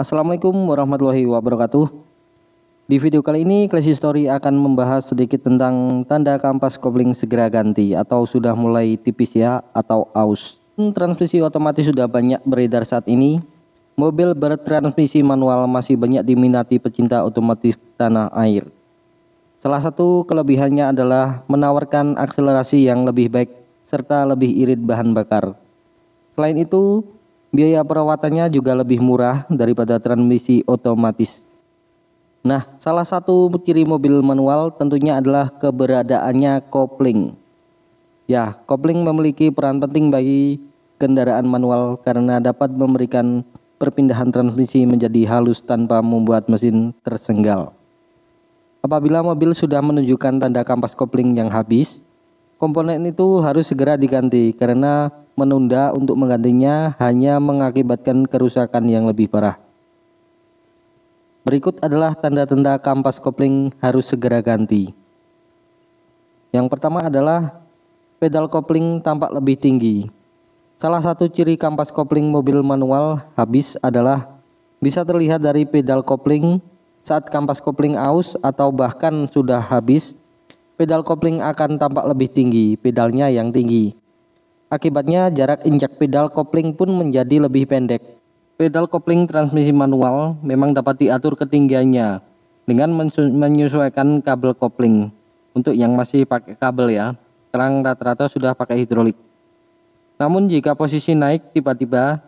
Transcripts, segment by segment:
Assalamualaikum warahmatullahi wabarakatuh Di video kali ini Classy Story akan membahas sedikit tentang tanda kampas kopling segera ganti atau sudah mulai tipis ya atau aus hmm, Transmisi otomatis sudah banyak beredar saat ini Mobil bertransmisi manual masih banyak diminati pecinta otomotif tanah air Salah satu kelebihannya adalah menawarkan akselerasi yang lebih baik serta lebih irit bahan bakar Selain itu, Biaya perawatannya juga lebih murah daripada transmisi otomatis. Nah, salah satu ciri mobil manual tentunya adalah keberadaannya kopling. Ya, kopling memiliki peran penting bagi kendaraan manual karena dapat memberikan perpindahan transmisi menjadi halus tanpa membuat mesin tersenggal. Apabila mobil sudah menunjukkan tanda kampas kopling yang habis, komponen itu harus segera diganti karena menunda untuk menggantinya hanya mengakibatkan kerusakan yang lebih parah. Berikut adalah tanda-tanda kampas kopling harus segera ganti. Yang pertama adalah pedal kopling tampak lebih tinggi. Salah satu ciri kampas kopling mobil manual habis adalah bisa terlihat dari pedal kopling saat kampas kopling aus atau bahkan sudah habis, pedal kopling akan tampak lebih tinggi, pedalnya yang tinggi. Akibatnya jarak injak pedal kopling pun menjadi lebih pendek. Pedal kopling transmisi manual memang dapat diatur ketinggiannya dengan menyesuaikan kabel kopling. Untuk yang masih pakai kabel ya, sekarang rata-rata sudah pakai hidrolik. Namun jika posisi naik tiba-tiba,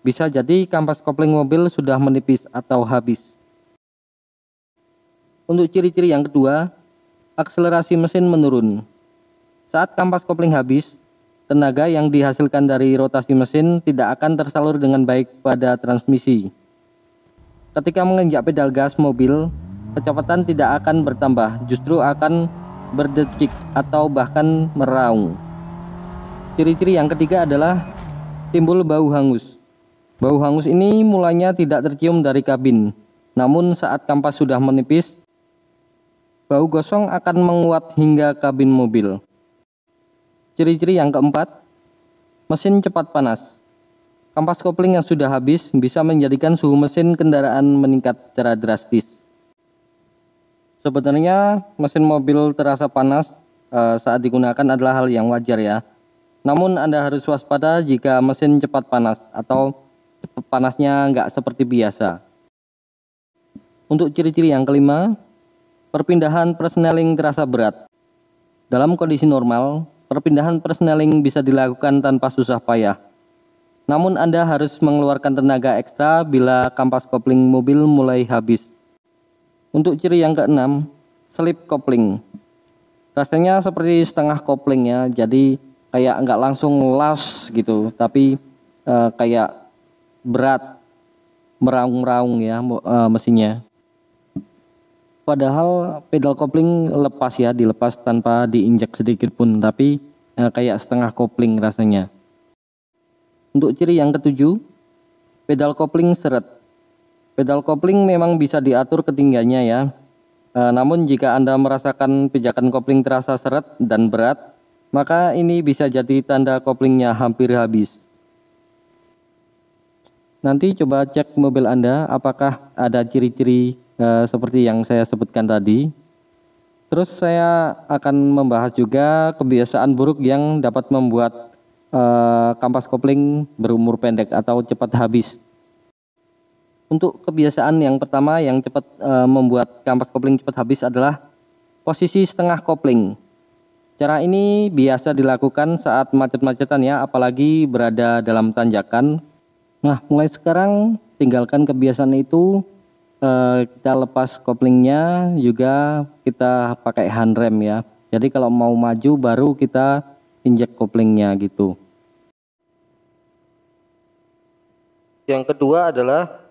bisa jadi kampas kopling mobil sudah menipis atau habis. Untuk ciri-ciri yang kedua, akselerasi mesin menurun. Saat kampas kopling habis, tenaga yang dihasilkan dari rotasi mesin tidak akan tersalur dengan baik pada transmisi. Ketika menginjak pedal gas mobil, kecepatan tidak akan bertambah, justru akan berdecik atau bahkan meraung. Ciri-ciri yang ketiga adalah timbul bau hangus. Bau hangus ini mulanya tidak tercium dari kabin, namun saat kampas sudah menipis, bau gosong akan menguat hingga kabin mobil. Ciri-ciri yang keempat, mesin cepat panas. Kampas kopling yang sudah habis bisa menjadikan suhu mesin kendaraan meningkat secara drastis. Sebenarnya mesin mobil terasa panas e, saat digunakan adalah hal yang wajar ya. Namun Anda harus waspada jika mesin cepat panas atau panasnya nggak seperti biasa. Untuk ciri-ciri yang kelima, perpindahan persneling terasa berat. Dalam kondisi normal, Perpindahan perseneling bisa dilakukan tanpa susah payah. Namun Anda harus mengeluarkan tenaga ekstra bila kampas kopling mobil mulai habis. Untuk ciri yang keenam, slip kopling. Rasanya seperti setengah kopling ya, jadi kayak nggak langsung las gitu, tapi uh, kayak berat meraung-raung ya uh, mesinnya padahal pedal kopling lepas ya, dilepas tanpa diinjak sedikit pun, tapi eh, kayak setengah kopling rasanya. Untuk ciri yang ketujuh, pedal kopling seret. Pedal kopling memang bisa diatur ketinggiannya ya. E, namun jika Anda merasakan pijakan kopling terasa seret dan berat, maka ini bisa jadi tanda koplingnya hampir habis. Nanti coba cek mobil Anda apakah ada ciri-ciri Eh, seperti yang saya sebutkan tadi. Terus saya akan membahas juga kebiasaan buruk yang dapat membuat eh, kampas kopling berumur pendek atau cepat habis. Untuk kebiasaan yang pertama yang cepat e, membuat kampas kopling cepat habis adalah posisi setengah kopling. Cara ini biasa dilakukan saat macet-macetan ya, apalagi berada dalam tanjakan. Nah, mulai sekarang tinggalkan kebiasaan itu Eh, kita lepas koplingnya juga kita pakai hand rem ya. Jadi kalau mau maju baru kita injek koplingnya gitu. Yang kedua adalah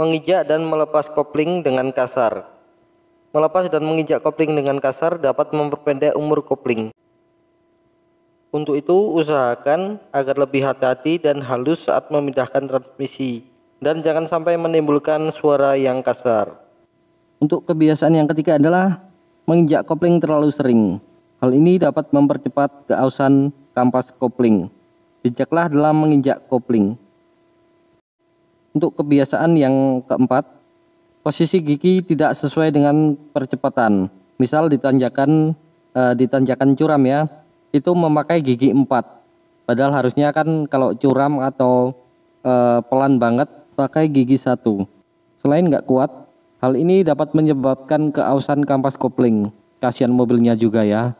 menginjak dan melepas kopling dengan kasar. Melepas dan menginjak kopling dengan kasar dapat memperpendek umur kopling. Untuk itu, usahakan agar lebih hati-hati dan halus saat memindahkan transmisi dan jangan sampai menimbulkan suara yang kasar. Untuk kebiasaan yang ketiga adalah menginjak kopling terlalu sering. Hal ini dapat mempercepat keausan kampas kopling. Bijaklah dalam menginjak kopling. Untuk kebiasaan yang keempat, posisi gigi tidak sesuai dengan percepatan. Misal di tanjakan e, eh, di tanjakan curam ya, itu memakai gigi empat. Padahal harusnya kan kalau curam atau e, pelan banget pakai gigi satu. Selain nggak kuat, hal ini dapat menyebabkan keausan kampas kopling. Kasihan mobilnya juga ya.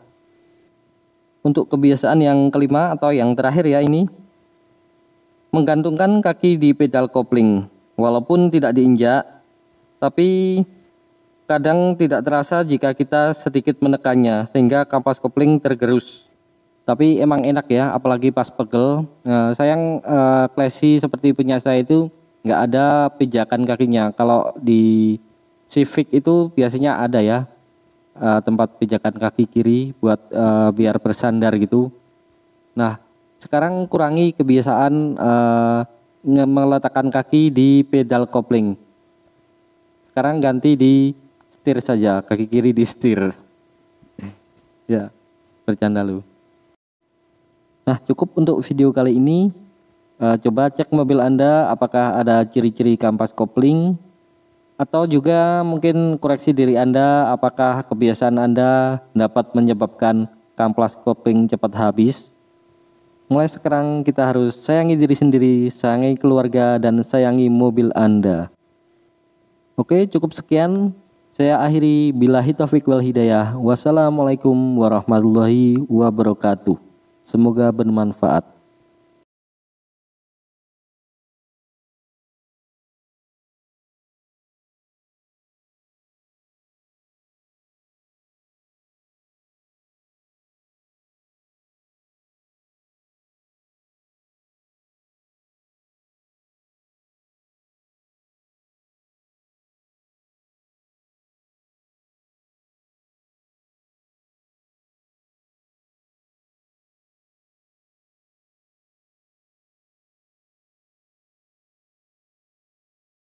Untuk kebiasaan yang kelima atau yang terakhir ya ini, menggantungkan kaki di pedal kopling. Walaupun tidak diinjak, tapi kadang tidak terasa jika kita sedikit menekannya sehingga kampas kopling tergerus. Tapi emang enak ya, apalagi pas pegel. Nah, sayang eh, klesi seperti punya saya itu nggak ada pijakan kakinya. Kalau di Civic itu biasanya ada ya uh, tempat pijakan kaki kiri buat uh, biar bersandar gitu. Nah sekarang kurangi kebiasaan uh, meletakkan kaki di pedal kopling. Sekarang ganti di setir saja, kaki kiri di setir. ya, bercanda lu. Nah, cukup untuk video kali ini. Uh, coba cek mobil Anda apakah ada ciri-ciri kampas kopling atau juga mungkin koreksi diri Anda apakah kebiasaan Anda dapat menyebabkan kampas kopling cepat habis. Mulai sekarang kita harus sayangi diri sendiri, sayangi keluarga dan sayangi mobil Anda. Oke, cukup sekian. Saya akhiri bilahi taufik wal hidayah. Wassalamualaikum warahmatullahi wabarakatuh. Semoga bermanfaat.